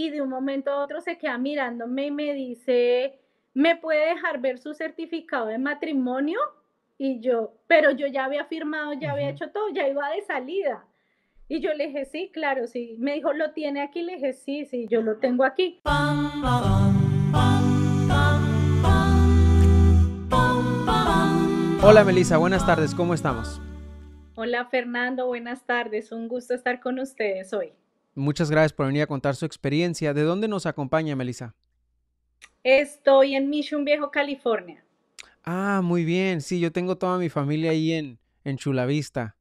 y de un momento a otro se queda mirándome y me dice, ¿me puede dejar ver su certificado de matrimonio? Y yo, pero yo ya había firmado, ya había hecho todo, ya iba de salida. Y yo le dije, sí, claro, sí. Me dijo, ¿lo tiene aquí? Le dije, sí, sí, yo lo tengo aquí. Hola Melissa, buenas tardes, ¿cómo estamos? Hola Fernando, buenas tardes, un gusto estar con ustedes hoy. Muchas gracias por venir a contar su experiencia. ¿De dónde nos acompaña, Melissa? Estoy en Mission Viejo, California. Ah, muy bien. Sí, yo tengo toda mi familia ahí en, en Chulavista.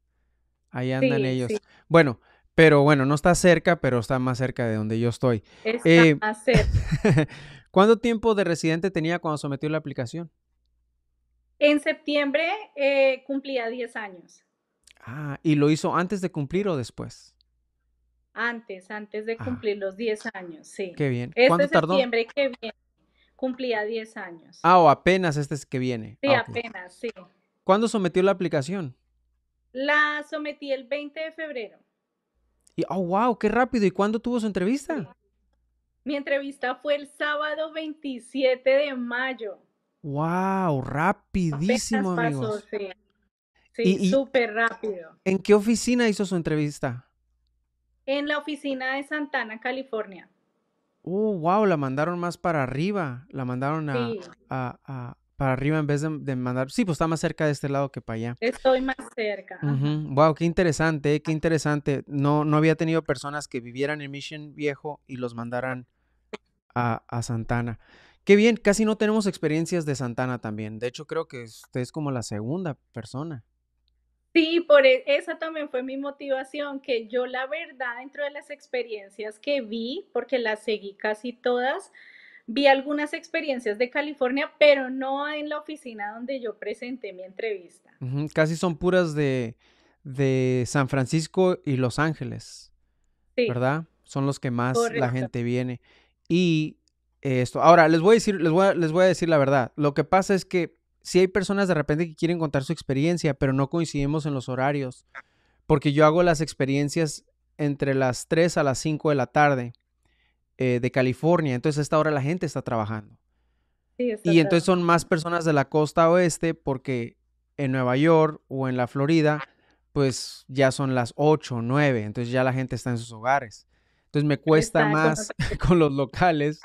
Ahí andan ellos. Bueno, pero bueno, no está cerca, pero está más cerca de donde yo estoy. Es eh, más cerca. ¿Cuánto tiempo de residente tenía cuando sometió la aplicación? En septiembre eh, cumplía 10 años. Ah, ¿y lo hizo antes de cumplir o después? Antes, antes de ah. cumplir los 10 años, sí. Qué bien. este septiembre que viene cumplía 10 años. Ah, o apenas este es que viene. Sí, ah, apenas, sí. ¿Cuándo sometió la aplicación? La sometí el 20 de febrero. Y, oh, wow, qué rápido. ¿Y cuándo tuvo su entrevista? Mi entrevista fue el sábado 27 de mayo. Wow, rapidísimo, amigos. Sí, sí súper rápido. ¿En qué oficina hizo su entrevista? en la oficina de Santana, California. ¡Oh, uh, wow! La mandaron más para arriba. La mandaron a, para arriba en vez de, mandar. Sí, pues está más cerca de este lado que para allá. Estoy más cerca. Wow, qué interesante, qué interesante. No, no había tenido personas que vivieran en Mission Viejo y los mandaran a, a Santana. Qué bien, casi no tenemos experiencias de Santana también. De hecho, creo que usted es como la segunda persona. Sí, por e, esa también fue mi motivación, que yo la verdad dentro de las experiencias que vi, porque las seguí casi todas, vi algunas experiencias de California, pero no en la oficina donde yo presenté mi entrevista. Casi son puras de, San Francisco y Los Ángeles, ¿verdad? Son los que más la gente viene. Y esto, ahora les voy a decir, les voy a decir la verdad. Lo que pasa es que si hay personas de repente que quieren contar su experiencia, pero no coincidimos en los horarios, porque yo hago las experiencias entre las 3 a las 5 de la tarde eh, de California, entonces a esta hora la gente está trabajando. y entonces son más personas de la costa oeste porque en Nueva York o en la Florida, pues ya son las 8 o 9, entonces ya la gente está en sus hogares me cuesta más con los locales,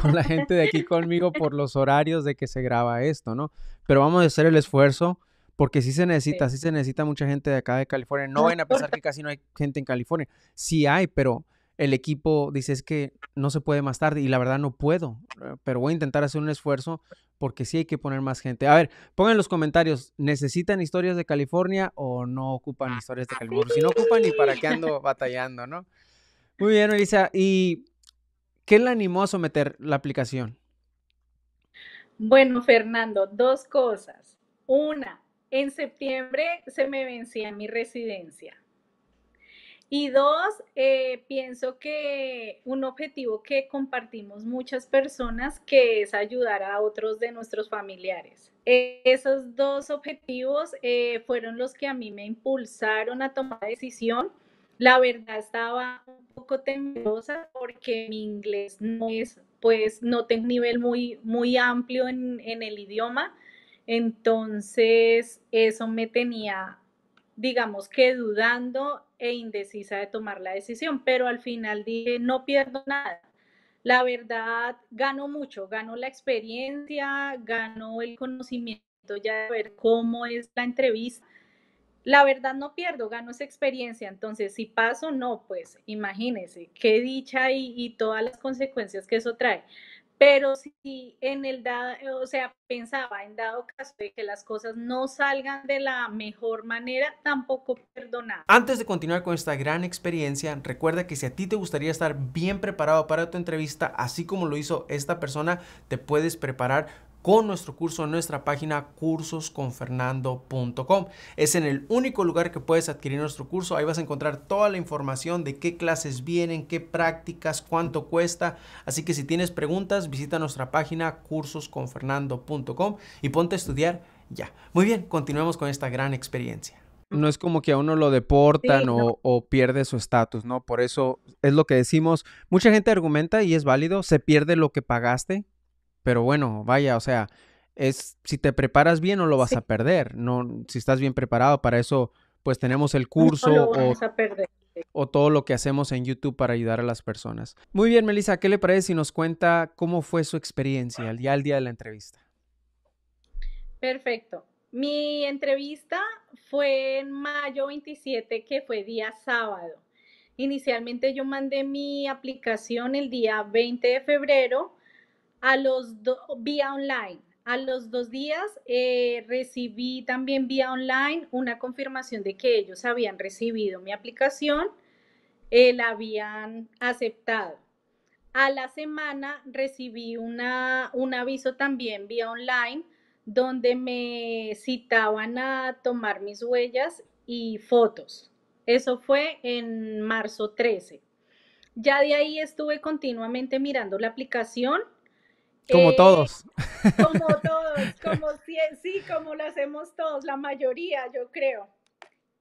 con la gente de aquí conmigo por los horarios de que se graba esto, ¿no? Pero vamos a hacer el esfuerzo porque sí se necesita, sí, se necesita mucha gente de acá de California. No ven a pensar que casi no hay gente en California. Sí hay, pero el equipo dice es que no se puede más tarde y la verdad no puedo, eh, pero voy a intentar hacer un esfuerzo porque sí hay que poner más gente. A ver, pongan en los comentarios, ¿necesitan historias de California o no ocupan ah, historias de ah, California? Si no ocupan, ¿y para qué ando batallando, no? Muy bien, Elisa. ¿Y qué le animó a someter la aplicación? Bueno, Fernando, dos cosas. Una, en septiembre se me vencía mi residencia. Y dos, eh, pienso que un objetivo que compartimos muchas personas, que es ayudar a otros de nuestros familiares. E-, esos dos objetivos eh, fueron los que a mí me impulsaron a tomar decisión la verdad estaba un poco temerosa porque mi inglés no es, pues no tengo un nivel muy, muy amplio en, el idioma. Entonces, eso me tenía, digamos que dudando e indecisa de tomar la decisión, pero al final dije, no pierdo nada. La verdad, ganó mucho, ganó la experiencia, ganó el conocimiento ya de ver cómo es la entrevista la verdad no pierdo, gano esa experiencia, entonces si paso, no, pues imagínese qué dicha y, todas las consecuencias que eso trae. Pero si en el dado, o sea, pensaba en dado caso de que las cosas no salgan de la mejor manera, tampoco perdonar. Antes de continuar con esta gran experiencia, recuerda que si a ti te gustaría estar bien preparado para tu entrevista, así como lo hizo esta persona, te puedes preparar con nuestro curso en nuestra página cursosconfernando.com. Es en el único lugar que puedes adquirir nuestro curso. Ahí vas a encontrar toda la información de qué clases vienen, qué prácticas, cuánto cuesta. Así que si tienes preguntas, visita nuestra página cursosconfernando.com y ponte a estudiar ya. Muy bien, continuemos con esta gran experiencia. No es como que a uno lo deportan o pierde su estatus, ¿no? Por eso es lo que decimos. Mucha gente argumenta y es válido, se pierde lo que pagaste pero bueno, vaya, o sea, es si te preparas bien no lo vas a perder, no si estás bien preparado para eso, pues tenemos el curso o, todo lo que hacemos en YouTube para ayudar a las personas. Muy bien, Melissa, ¿qué le parece si nos cuenta cómo fue su experiencia día al día de la entrevista? Perfecto. Mi entrevista fue en mayo 27, que fue día sábado. Inicialmente yo mandé mi aplicación el día 20 de febrero a los vía online. A los dos días eh, recibí también vía online una confirmación de que ellos habían recibido mi aplicación, eh, la habían aceptado. A la semana recibí un aviso también vía online donde me citaban a tomar mis huellas y fotos. Eso fue en marzo 13. Ya de ahí estuve continuamente mirando la aplicación como eh, todos. Como todos, como sí, como lo hacemos todos, la mayoría, yo creo.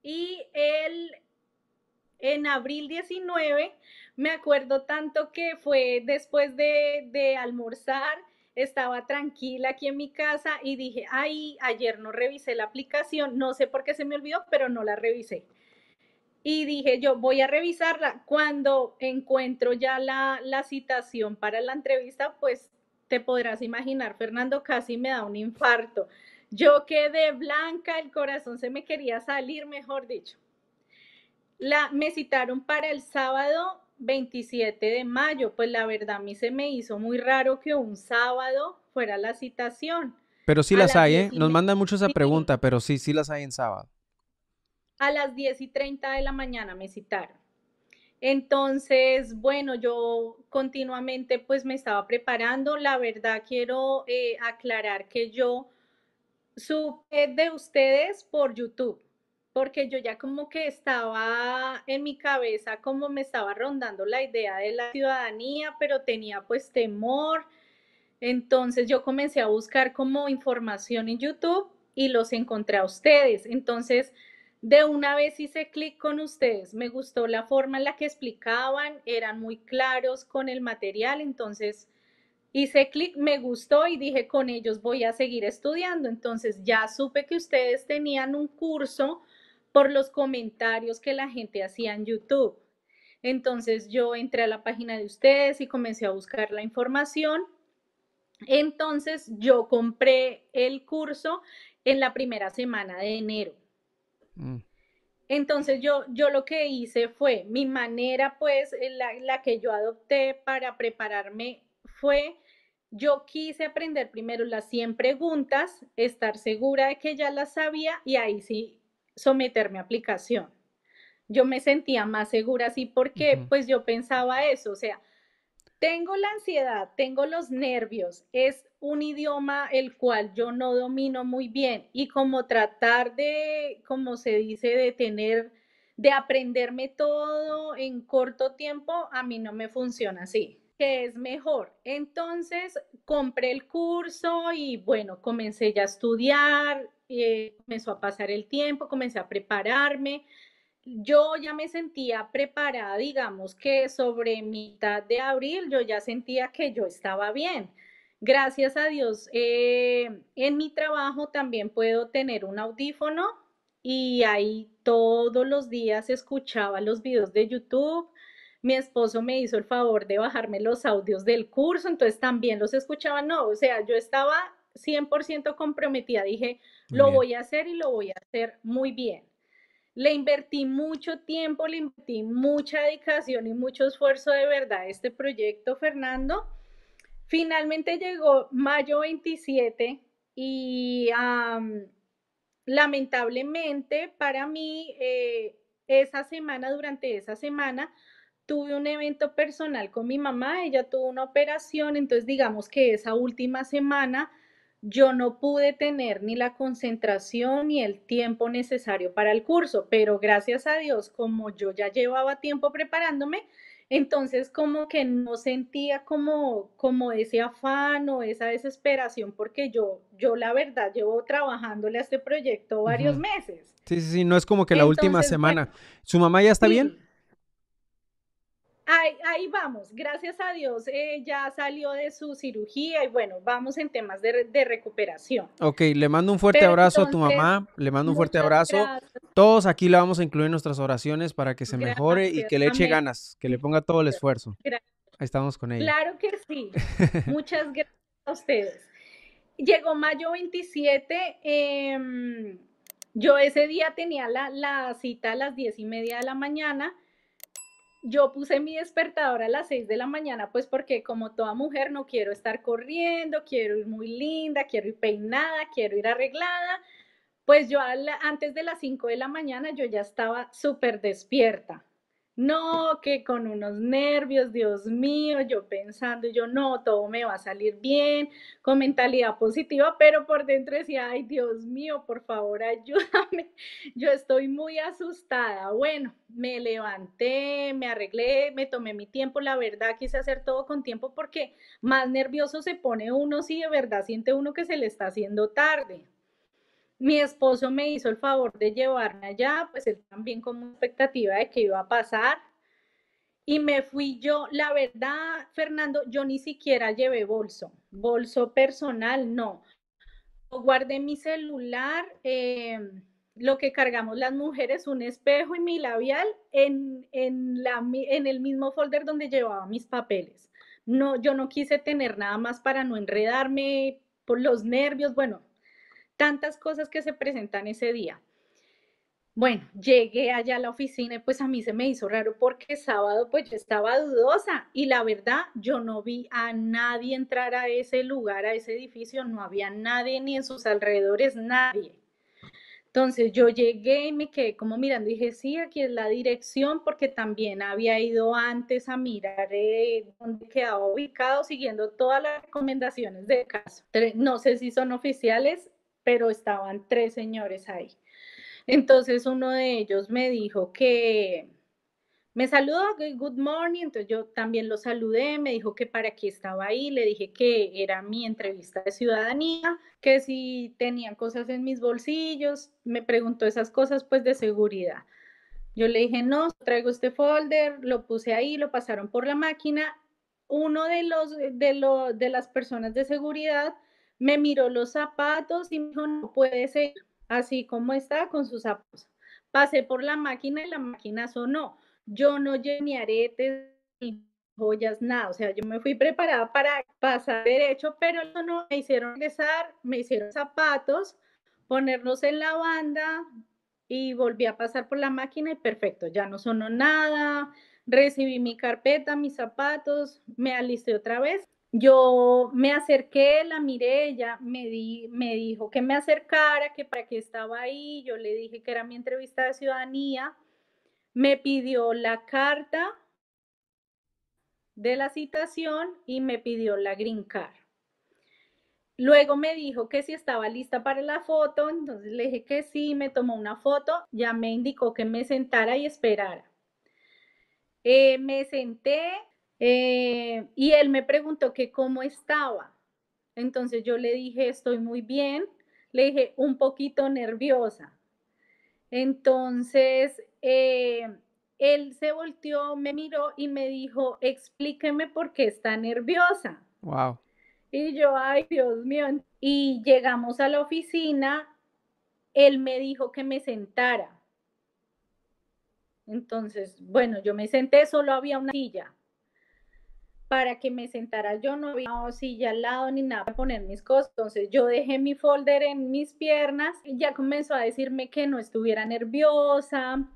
Y él, en abril 19, me acuerdo tanto que fue después de, almorzar, estaba tranquila aquí en mi casa y dije, ay, ayer no revisé la aplicación, no sé por qué se me olvidó, pero no la revisé. Y dije, yo voy a revisarla. Cuando encuentro ya la, la citación para la entrevista, pues te podrás imaginar, Fernando casi me da un infarto. Yo quedé blanca, el corazón se me quería salir, mejor dicho. La, me citaron para el sábado 27 de mayo, pues la verdad a mí se me hizo muy raro que un sábado fuera la citación. Pero sí las, hay, ¿eh? Nos mandan mucho esa pregunta, pero sí, sí las hay en sábado. A las 10 y 30 de la mañana me citaron. Entonces, bueno, yo continuamente pues me estaba preparando. La verdad quiero eh, aclarar que yo supe de ustedes por YouTube, porque yo ya como que estaba en mi cabeza, como me estaba rondando la idea de la ciudadanía, pero tenía pues temor. Entonces yo comencé a buscar como información en YouTube y los encontré a ustedes. Entonces, de una vez hice clic con ustedes, me gustó la forma en la que explicaban, eran muy claros con el material, entonces hice clic, me gustó y dije con ellos voy a seguir estudiando. Entonces ya supe que ustedes tenían un curso por los comentarios que la gente hacía en YouTube. Entonces yo entré a la página de ustedes y comencé a buscar la información. Entonces yo compré el curso en la primera semana de enero. Mm. Entonces yo, yo lo que hice fue, mi manera pues, eh, la, la que yo adopté para prepararme fue, yo quise aprender primero las 100 preguntas, estar segura de que ya las sabía y ahí sí someterme a aplicación. Yo me sentía más segura así porque pues yo pensaba eso, o sea, tengo la ansiedad, tengo los nervios, es un idioma el cual yo no domino muy bien y como tratar de, como se dice, de tener, de aprenderme todo en corto tiempo, a mí no me funciona así, que es mejor. Entonces compré el curso y bueno, comencé ya a estudiar, eh, comenzó a pasar el tiempo, comencé a prepararme. Yo ya me sentía preparada, digamos que sobre mitad de abril yo ya sentía que yo estaba bien Gracias a Dios, eh, en mi trabajo también puedo tener un audífono y ahí todos los días escuchaba los videos de YouTube. Mi esposo me hizo el favor de bajarme los audios del curso, entonces también los escuchaba. No, o sea, yo estaba 100% comprometida. Dije, lo voy a hacer y lo voy a hacer muy bien. Le invertí mucho tiempo, le invertí mucha dedicación y mucho esfuerzo de verdad este proyecto, Fernando. Finalmente llegó mayo 27 y lamentablemente para mí, eh, esa semana, durante esa semana, tuve un evento personal con mi mamá, ella tuvo una operación, entonces digamos que esa última semana yo no pude tener ni la concentración ni el tiempo necesario para el curso, pero gracias a Dios, como yo ya llevaba tiempo preparándome, entonces como que no sentía como, como ese afán o esa desesperación porque yo, yo la verdad llevo trabajándole a este proyecto varios meses. Sí, sí, sí, no es como que la última semana. ¿Su mamá ya está bien? Ahí, vamos, gracias a Dios ella eh, ya salió de su cirugía y bueno, vamos en temas de, recuperación. Ok, le mando un fuerte abrazo a tu mamá, le mando un fuerte abrazo. Todos aquí la vamos a incluir en nuestras oraciones para que se mejore y que le eche ganas, que le ponga todo el esfuerzo. Ahí estamos con ella. Claro que sí. Muchas gracias a ustedes. Llegó mayo 27. Em, yo ese día tenía la, la cita a las diez y media de la mañana yo puse mi despertador a las 6 de la mañana, pues porque como toda mujer no quiero estar corriendo, quiero ir muy linda, quiero ir peinada, quiero ir arreglada. Pues yo antes de las 5 de la mañana yo ya estaba súper despierta no, que con unos nervios, Dios mío, yo pensando, yo no, todo me va a salir bien, con mentalidad positiva, pero por dentro decía, ay, Dios mío, por favor, ayúdame, yo estoy muy asustada. Bueno, me levanté, me arreglé, me tomé mi tiempo, la verdad, quise hacer todo con tiempo porque más nervioso se pone uno si de verdad siente uno que se le está haciendo tarde. Mi esposo me hizo el favor de llevarme allá, pues él también con expectativa de que iba a pasar. Y me fui yo, la verdad, Fernando, yo ni siquiera llevé bolso, bolso personal, no. Guardé mi celular, em, lo que cargamos las mujeres, un espejo y mi labial en, en, la, en el mismo folder donde llevaba mis papeles. No, yo no quise tener nada más para no enredarme por los nervios, bueno, tantas cosas que se presentan ese día. Bueno, llegué allá a la oficina y pues a mí se me hizo raro porque sábado pues yo estaba dudosa y la verdad yo no vi a nadie entrar a ese lugar, a ese edificio, no había nadie ni en sus alrededores, nadie. Entonces yo llegué y me quedé como mirando y dije, sí, aquí es la dirección porque también había ido antes a mirar eh, dónde quedaba ubicado siguiendo todas las recomendaciones del caso. No sé si son oficiales, pero estaban tres señores ahí. Entonces uno de ellos me dijo que me saludó, good morning, entonces yo también lo saludé, me dijo que para qué estaba ahí, le dije que era mi entrevista de ciudadanía, que si tenían cosas en mis bolsillos, me preguntó esas cosas pues de seguridad. Yo le dije, no, traigo este folder, lo puse ahí, lo pasaron por la máquina. Uno de, los, de, lo, de las personas de seguridad me miró los zapatos y me dijo, no puede ser, así como está con sus zapatos. Pasé por la máquina y la máquina sonó. Yo no llené ni aretes ni joyas, nada. O sea, yo me fui preparada para pasar derecho, pero no me hicieron regresar, me hicieron zapatos, ponernos en la banda y volví a pasar por la máquina y perfecto, ya no sonó nada. Recibí mi carpeta, mis zapatos, me alisté otra vez yo me acerqué, la miré, ella me, dijo que me acercara, que para qué estaba ahí, yo le dije que era mi entrevista de ciudadanía, me pidió la carta de la citación y me pidió la green card. Luego me dijo que si estaba lista para la foto, entonces le dije que sí, me tomó una foto, ya me indicó que me sentara y esperara. Eh, me senté, eh, y él me preguntó que cómo estaba. Entonces yo le dije, estoy muy bien. Le dije, un poquito nerviosa. Entonces, eh, él se volteó, me miró y me dijo, explíqueme por qué está nerviosa. Wow. Y yo, ay, Dios mío. Y llegamos a la oficina, él me dijo que me sentara. Entonces, bueno, yo me senté, solo había una silla para que me sentara. Yo no había silla al lado ni nada para poner mis cosas. Entonces yo dejé mi folder en mis piernas y ya comenzó a decirme que no estuviera nerviosa,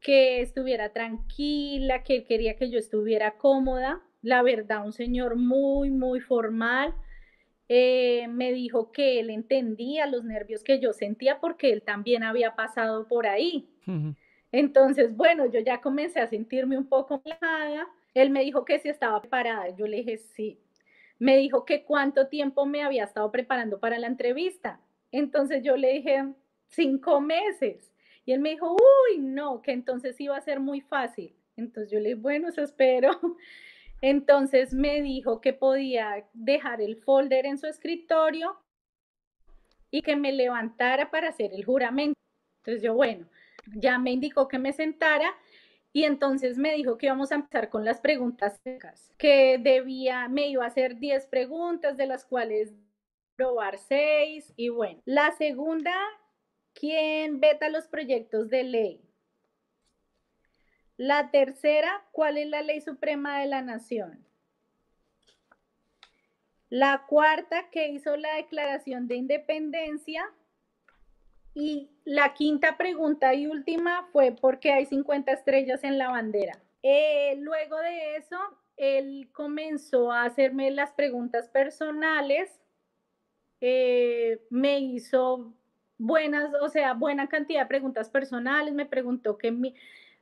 que estuviera tranquila, que él quería que yo estuviera cómoda. La verdad, un señor muy, muy formal. Eh, me dijo que él entendía los nervios que yo sentía porque él también había pasado por ahí. Entonces, bueno, yo ya comencé a sentirme un poco relajada él me dijo que si estaba preparada. Yo le dije sí. Me dijo que cuánto tiempo me había estado preparando para la entrevista. Entonces yo le dije cinco meses. Y él me dijo, uy, no, que entonces iba a ser muy fácil. Entonces yo le dije, bueno, eso espero. Entonces me dijo que podía dejar el folder en su escritorio y que me levantara para hacer el juramento. Entonces yo, bueno, ya me indicó que me sentara y entonces me dijo que íbamos a empezar con las preguntas secas, que debía, me iba a hacer 10 preguntas, de las cuales probar 6 y bueno. La segunda, ¿quién veta los proyectos de ley? La tercera, ¿cuál es la ley suprema de la nación? La cuarta, ¿qué hizo la declaración de independencia? Y la quinta pregunta y última fue por qué hay 50 estrellas en la bandera. Eh, luego de eso, él comenzó a hacerme las preguntas personales, eh, me hizo buenas, o sea, buena cantidad de preguntas personales, me preguntó que mi,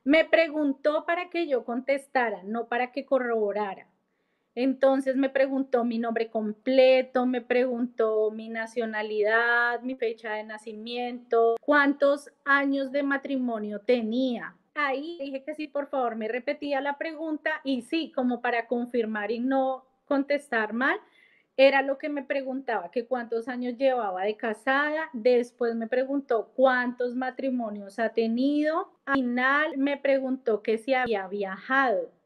me preguntó para que yo contestara, no para que corroborara. Entonces me preguntó mi nombre completo, me preguntó mi nacionalidad, mi fecha de nacimiento, cuántos años de matrimonio tenía. Ahí dije que sí, por favor, me repetía la pregunta y sí, como para confirmar y no contestar mal, era lo que me preguntaba, que cuántos años llevaba de casada, después me preguntó cuántos matrimonios ha tenido, al final me preguntó que si había viajado.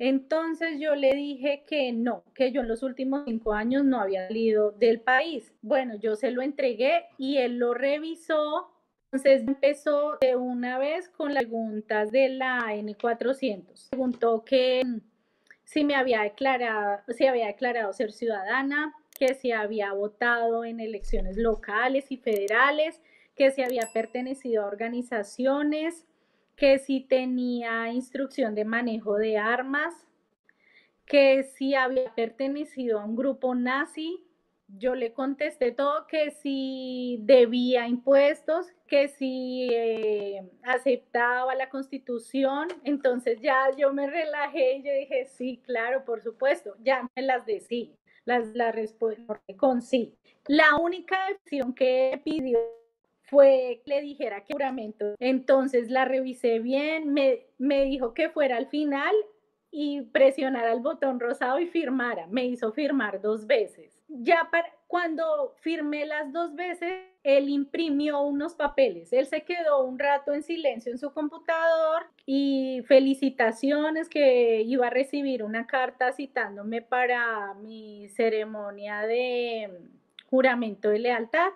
Entonces yo le dije que no, que yo en los últimos cinco años no había salido del país. Bueno, yo se lo entregué y él lo revisó. Entonces empezó de una vez con las preguntas de la N400. Preguntó que mm, si me había declarado, si había declarado ser ciudadana, que si había votado en elecciones locales y federales, que si había pertenecido a organizaciones, que si tenía instrucción de manejo de armas, que si había pertenecido a un grupo nazi. Yo le contesté todo que si debía impuestos, que si eh, aceptaba la constitución. Entonces ya yo me relajé y yo dije, sí, claro, por supuesto, ya me las decí, las, las respondí con sí. La única opción que pidió fue que le dijera que juramento. Entonces la revisé bien, me, me dijo que fuera al final y presionara el botón rosado y firmara. Me hizo firmar dos veces. Ya para, cuando firmé las dos veces, él imprimió unos papeles. Él se quedó un rato en silencio en su computador y felicitaciones que iba a recibir una carta citándome para mi ceremonia de juramento de lealtad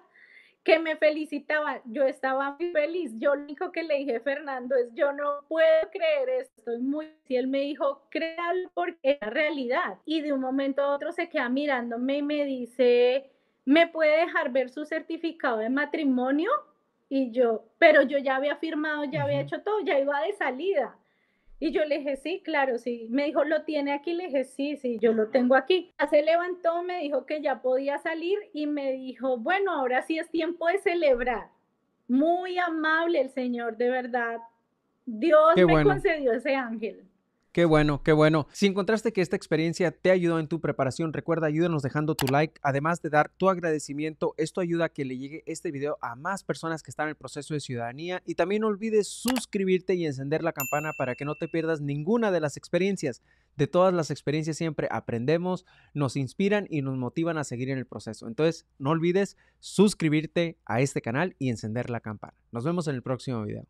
que me felicitaba, yo estaba muy feliz. Yo lo único que le dije a Fernando es, yo no puedo creer esto, estoy muy... Y él me dijo, créalo porque es la realidad. Y de un momento a otro se queda mirándome y me dice, ¿me puede dejar ver su certificado de matrimonio? Y yo, pero yo ya había firmado, ya había hecho todo, ya iba de salida. Y yo le dije, sí, claro, sí. Me dijo, ¿lo tiene aquí? Le dije, sí, sí, yo lo tengo aquí. Se levantó, me dijo que ya podía salir y me dijo, bueno, ahora sí es tiempo de celebrar. Muy amable el Señor, de verdad. Dios me concedió ese ángel. Qué bueno, qué bueno. Si encontraste que esta experiencia te ayudó en tu preparación, recuerda ayúdanos dejando tu like, además de dar tu agradecimiento. Esto ayuda a que le llegue este video a más personas que están en el proceso de ciudadanía y también no olvides suscribirte y encender la campana para que no te pierdas ninguna de las experiencias. De todas las experiencias siempre aprendemos, nos inspiran y nos motivan a seguir en el proceso. Entonces, no olvides suscribirte a este canal y encender la campana. Nos vemos en el próximo video.